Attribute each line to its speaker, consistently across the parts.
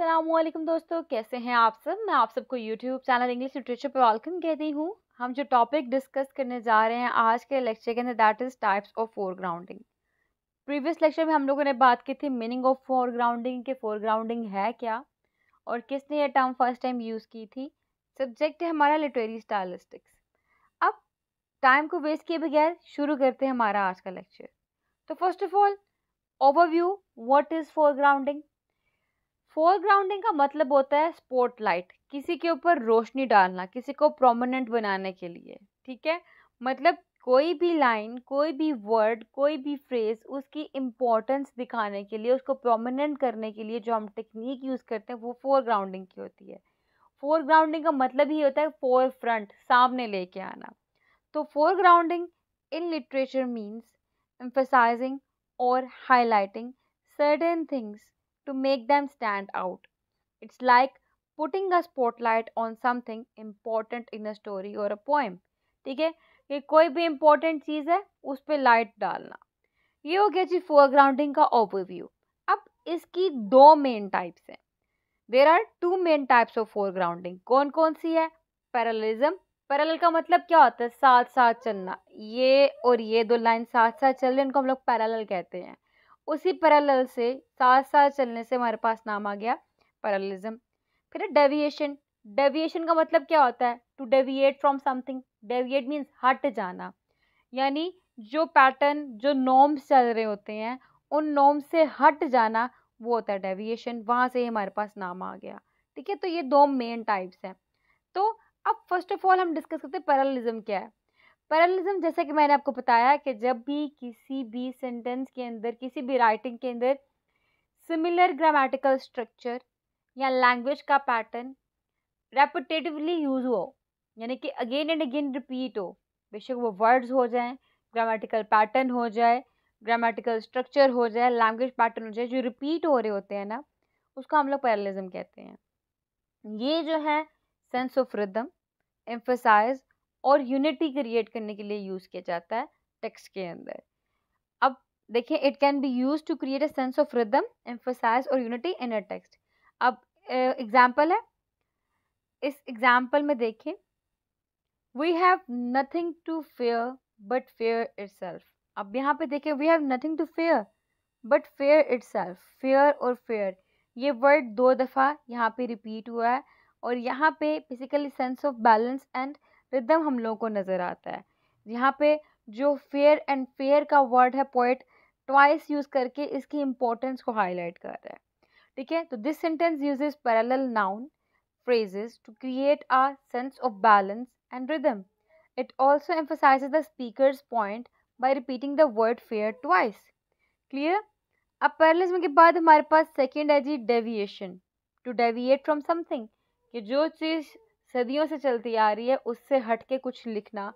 Speaker 1: असलम दोस्तों कैसे हैं आप सब मैं आप सबको यूट्यूब चैनल इंग्लिश लिटरेचर पर वेलकम कहती हूँ हम जो टॉपिक डिस्कस करने जा रहे हैं आज के लेक्चर के अंदर that is types of foregrounding previous lecture में हम लोगों ने बात की थी मीनिंग ऑफ फोरग्राउंडिंग के फोरग्राउंडिंग है क्या और किसने यह टर्म फर्स्ट टाइम यूज़ की थी सब्जेक्ट है हमारा लिटरेरी स्टाइलिस्टिक्स अब टाइम को वेस्ट किए बगैर शुरू करते हैं हमारा आज का लेक्चर तो first of all overview what is foregrounding foregrounding का मतलब होता है स्पॉटलाइट किसी के ऊपर रोशनी डालना किसी को प्रोमिनेंट बनाने के लिए ठीक है मतलब कोई भी लाइन कोई भी वर्ड कोई भी फ्रेज उसकी इम्पोर्टेंस दिखाने के लिए उसको प्रोमिनेंट करने के लिए जो हम टेक्निक यूज़ करते हैं वो फोरग्राउंडिंग की होती है फोरग्राउंडिंग का मतलब ही होता है फोर फ्रंट सामने लेके आना तो foregrounding in literature means emphasizing और highlighting certain things to make them stand out. It's like putting a spotlight on something important in a story और अ पोएम ठीक है ये कोई भी इम्पोर्टेंट चीज़ है उस पर लाइट डालना ये हो गया जी फोरग्राउंडिंग का ओवरव्यू अब इसकी दो मेन टाइप्स हैं there are two main types of foregrounding कौन कौन सी है पैरलिज्म पैरल का मतलब क्या होता है साथ साथ चलना ये और ये दो लाइन साथ साथ चल है उनको हम लोग पैरल कहते हैं उसी पैरेलल से साथ साथ चलने से हमारे पास नाम आ गया पैरलिज्म फिर डेविएशन डेविएशन का मतलब क्या होता है to deviate from something deviate means हट जाना यानी जो पैटर्न जो नॉर्म्स चल रहे होते हैं उन नॉम्स से हट जाना वो होता है डेविएशन वहाँ से ही हमारे पास नाम आ गया ठीक है तो ये दो मेन टाइप्स हैं तो अब फर्स्ट ऑफ ऑल हम डिस्कस करते हैं पैरलिज्म क्या है पैरलिज्म जैसा कि मैंने आपको बताया कि जब भी किसी भी सेंटेंस के अंदर किसी भी राइटिंग के अंदर सिमिलर ग्रामेटिकल स्ट्रक्चर या लैंग्वेज का पैटर्न रेपिटेटिवली यूज़ हो यानी कि अगेन एंड अगेन रिपीट हो बेशक वो वर्ड्स हो जाएं ग्रामेटिकल पैटर्न हो जाए ग्रामेटिकल स्ट्रक्चर हो जाए लैंग्वेज पैटर्न हो जाए जो रिपीट हो रहे होते हैं ना उसको हम लोग पैरलिज्म कहते हैं ये जो है सेंस ऑफ रिदम एम्फोसाइज और यूनिटी क्रिएट करने के लिए यूज़ किया जाता है टेक्स्ट के अंदर अब देखें it can be use to create a sense of rhythm emphasize और यूनिटी इन अ टेक्स्ट अब एग्जाम्पल है इस एग्जाम्पल में देखें we have nothing to fear but fear it अब यहाँ पे देखें we have nothing to fear but fear it fear और फेयर ये वर्ड दो दफ़ा यहाँ पे रिपीट हुआ है और यहाँ पे basically sense of balance and rhythm हम लोगों को नज़र आता है यहाँ पे जो फेयर एंड फेयर का वर्ड है पोइट ट्वाइस यूज़ करके इसकी इम्पोर्टेंस को हाईलाइट कर रहा है ठीक है तो this sentence uses parallel noun phrases to create a sense of balance and rhythm it also emphasize the speaker point by repeating the word fear twice clear अब पैरलिज्म के बाद हमारे पास सेकेंड है जी deviation to deviate from something कि जो चीज़ सदियों से चलती आ रही है उससे हट के कुछ लिखना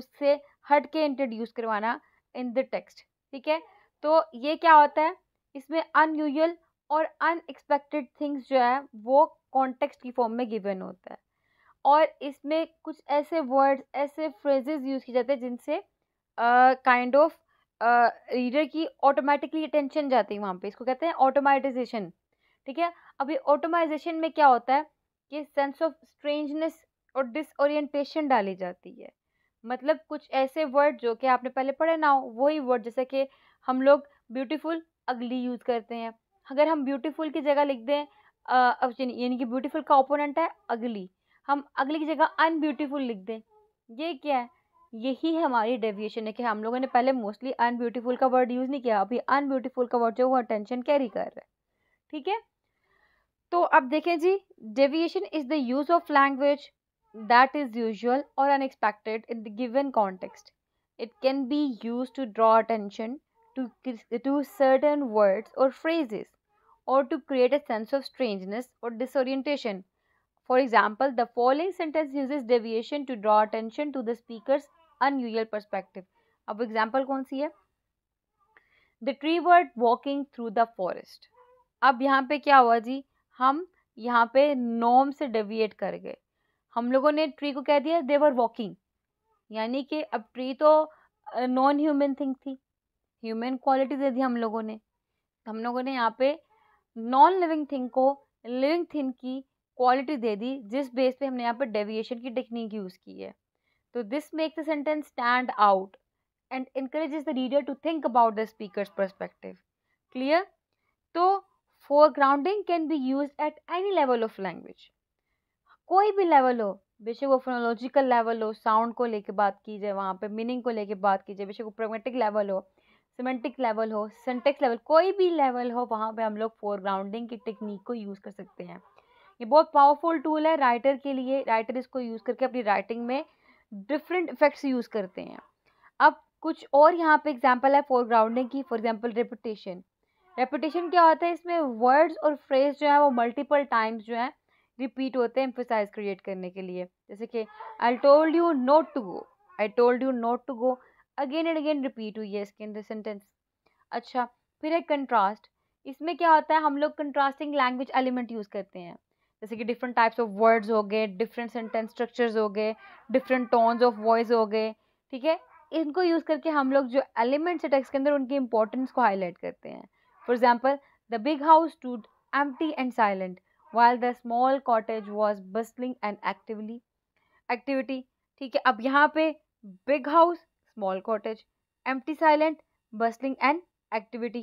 Speaker 1: उससे हट के इंट्रोड्यूस करवाना इन द टेक्स्ट ठीक है तो ये क्या होता है इसमें अनयूजल और अनएक्सपेक्टेड थिंग्स जो है वो कॉन्टेक्स्ट की फॉर्म में गिवन होता है और इसमें कुछ ऐसे वर्ड्स ऐसे फ्रेजेस यूज़ किए जाते हैं जिनसे काइंड ऑफ रीडर की ऑटोमेटिकली अटेंशन जाती है वहाँ पे इसको कहते हैं ऑटोमेटाइजेशन ठीक है अभी ऑटोमाइजेशन में क्या होता है कि सेंस ऑफ स्ट्रेंजनेस और डिसओरिएंटेशन डाली जाती है मतलब कुछ ऐसे वर्ड जो कि आपने पहले पढ़े ना हो वही वर्ड जैसे कि हम लोग ब्यूटीफुल अगली यूज़ करते हैं अगर हम ब्यूटीफुल की जगह लिख दें यानी कि ब्यूटीफुल का ओपोनेंट है अगली हम अगली की जगह अनब्यूटीफुल लिख दें ये क्या है यही हमारी डेविएशन है कि हम लोगों ने पहले मोस्टली अनब्यूटीफुल का वर्ड यूज़ नहीं किया अभी अनब्यूटीफुल का वर्ड जो वो अटेंशन कैरी कर रहा है ठीक है तो अब देखें जी deviation is the use of language that is usual और unexpected in the given context it can be use to draw attention to to certain words और फ्रेजेस और to create a sense of strangeness और disorientation for example the following sentence use is deviation to draw attention to the speaker unusual perspective अब example कौन सी है the tree word walking through the forest अब यहाँ पे क्या हुआ जी हम यहाँ पे नॉम से डेविएट कर गए हम लोगों ने ट्री को कह दिया देवर वॉकिंग यानी कि अब ट्री तो नॉन ह्यूमन थिंग थी ह्यूमन क्वालिटी दे दी हम लोगों ने हम लोगों ने यहाँ पे नॉन लिविंग थिंग को लिविंग थिंग की क्वालिटी दे दी जिस बेस पे हमने यहाँ पे डेविएशन की टेक्निक यूज़ की है तो this make the sentence stand out and increase the reader to think about the speaker perspective clear तो foregrounding can be use at any level of language कोई भी लेवल हो बेशक वो फोनोलॉजिकल लेवल हो साउंड को लेके बात की जाए वहाँ पे मीनिंग को लेके बात की जाए बेशक वो प्रोमेटिक लेवल हो सिमेंटिक लेवल हो सेंटेक्स लेवल कोई भी लेवल हो वहाँ पे हम लोग फोरग्राउंडिंग की टेक्निक को यूज़ कर सकते हैं ये बहुत पावरफुल टूल है राइटर के लिए राइटर इसको यूज़ करके अपनी राइटिंग में डिफरेंट इफेक्ट्स यूज़ करते हैं अब कुछ और यहाँ पे एग्जांपल है फोरग्राउंडिंग की फॉर एग्जांपल रेपुटेशन रेपिटेशन क्या होता है इसमें वर्ड्स और फ्रेज जो है वो मल्टीपल टाइम्स जो है रिपीट होते हैं एम्फोसाइज क्रिएट करने के लिए जैसे कि I told you not to go I told you not to go again and again repeat हुई है इसके अंदर सेंटेंस अच्छा फिर है कंट्रास्ट इसमें क्या होता है हम लोग कंट्रास्टिंग लैंग्वेज एलिमेंट यूज़ करते हैं जैसे कि डिफरेंट टाइप्स ऑफ वर्ड्स हो गए डिफरेंट सेंटेंस स्ट्रक्चर्स हो गए डिफरेंट टोन्स ऑफ वॉइस हो गए ठीक है इनको यूज़ करके हम लोग जो एलिमेंट्स है टेक्स्ट के अंदर उनकी इंपॉर्टेंस को हाईलाइट करते हैं For example, the big house stood empty and silent, while the small cottage was bustling and actively activity. ठीक है अब यहाँ पे big house, small cottage, empty, silent, bustling and activity.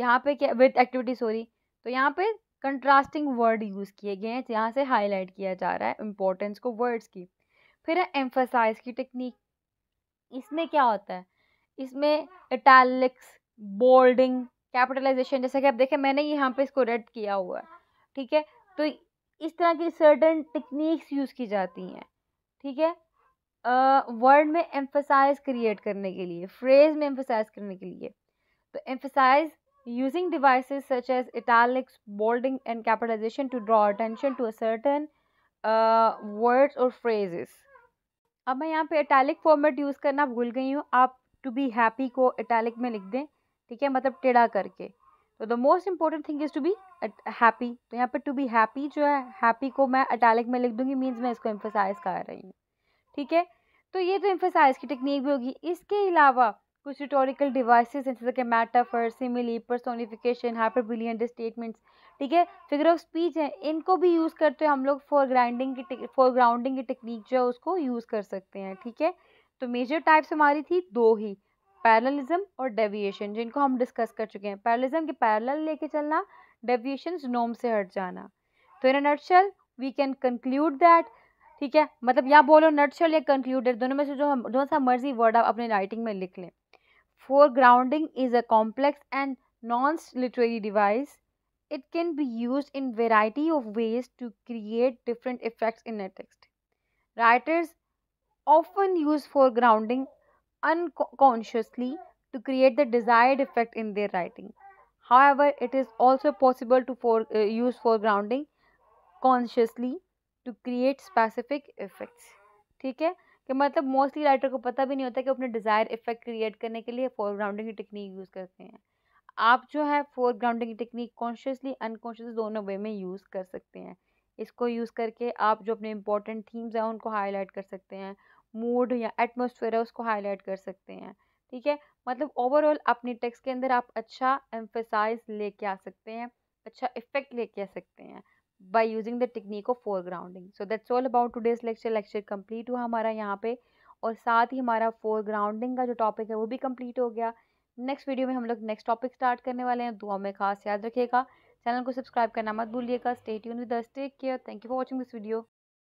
Speaker 1: यहाँ पे क्या with activity sorry. तो यहाँ पे कंट्रास्टिंग वर्ड यूज़ किए गए हैं यहाँ से हाईलाइट किया जा रहा है इम्पोर्टेंस को वर्ड्स की फिर है एम्फोसाइज की टेक्निक इसमें क्या होता है इसमें इटैलिक्स बोल्डिंग कैपिटलाइजेशन जैसे कि आप देखें मैंने यहाँ पे इसको रेड किया हुआ है ठीक है तो इस तरह की सर्टन टेक्निक्स यूज़ की जाती हैं ठीक है वर्ड में एम्फोसाइज क्रिएट करने के लिए फ्रेज में एम्फोसाइज करने के लिए तो emphasize using device such as italics bolding and capitalization to draw attention to certain words और फ्रेजेस अब मैं यहाँ पे इटैलिक फॉर्मेट यूज़ करना भूल गई हूँ आप टू बी हैप्पी को इटैलिक में लिख दें કે મતલબ ટેડા કરકે તો the most important thing is to be happy તો યહાં પે ટુ બી હેપી જો હે હેપી કો મેં ઇટાલિક મે લખ દુંગી મીન્સ મેં اسકો એમફસાઇઝ કર રહી હી ઠીક હે તો યે જો એમફસાઇઝ કી ટેકનિક ભી હો ગઈ ઇસકે ઇલાવા કુછ રિટોરિકલ ડિવાઇસિસ સન્સ કે metaphor simile personification hyperbole and statements ઠીક હે ફિગર ઓફ સ્પીચ હે ઇનકો ભી યુઝ કરતે હમ લોગ ફોર ગ્રાઉન્ડિંગ કી ફોર ગ્રાઉન્ડિંગ કી ટેકનિક જો હે ઉસકો યુઝ કર સકતે હે ઠીક હે તો મેજર ટાઇપ્સ મે હમારી થી દો હી पैरलिज्म और डेविएशन जिनको हम डिस्कस कर चुके हैं पैरलिज्म के पैरल लेके चलना डेविएशन नोम से हट जाना तो in nutshell we can conclude that ठीक है मतलब या बोलो नटशल या कंक्लूडेड दोनों में से जो हम जो सा मर्जी वर्ड आप अपने राइटिंग में लिख लें foregrounding is a complex and non literary device can be use in variety of ways to create different effects in a text writers often use foregrounding unconsciously to create the desired effect in their writing. However, it is also possible to for, uh, use foregrounding consciously to create specific effects. ठीक है कि मतलब mostly writer को पता भी नहीं होता कि अपने डिज़ायर इफेक्ट क्रिएट करने के लिए फोरग्राउंडिंग की टेक्निक यूज़ करते हैं आप जो है फोरग्राउंडिंग की टेक्निक कॉन्शियसली अनकॉन्शियसली दोनों वे में यूज़ कर सकते हैं इसको यूज़ करके आप जो अपने इंपॉर्टेंट थीम्स हैं उनको हाईलाइट कर सकते हैं मूड या एटमोसफेयर है उसको हाईलाइट कर सकते हैं ठीक है मतलब ओवरऑल अपने टेक्स के अंदर आप अच्छा एम्फेसाइज लेके आ सकते हैं अच्छा इफेक्ट लेके आ सकते हैं by using the technique of foregrounding so that's all about today's lecture lecture complete हुआ हमारा यहाँ पे और साथ ही हमारा फोरग्राउंडिंग का जो टॉपिक है वो भी कम्प्लीट हो गया नेक्स्ट वीडियो में हम लोग नेक्स्ट टॉपिक स्टार्ट करने वाले हैं दुआ में खास याद रखिएगा चैनल को सब्सक्राइब करना मत भूलिएगा stay tune with us take care thank you for watching this video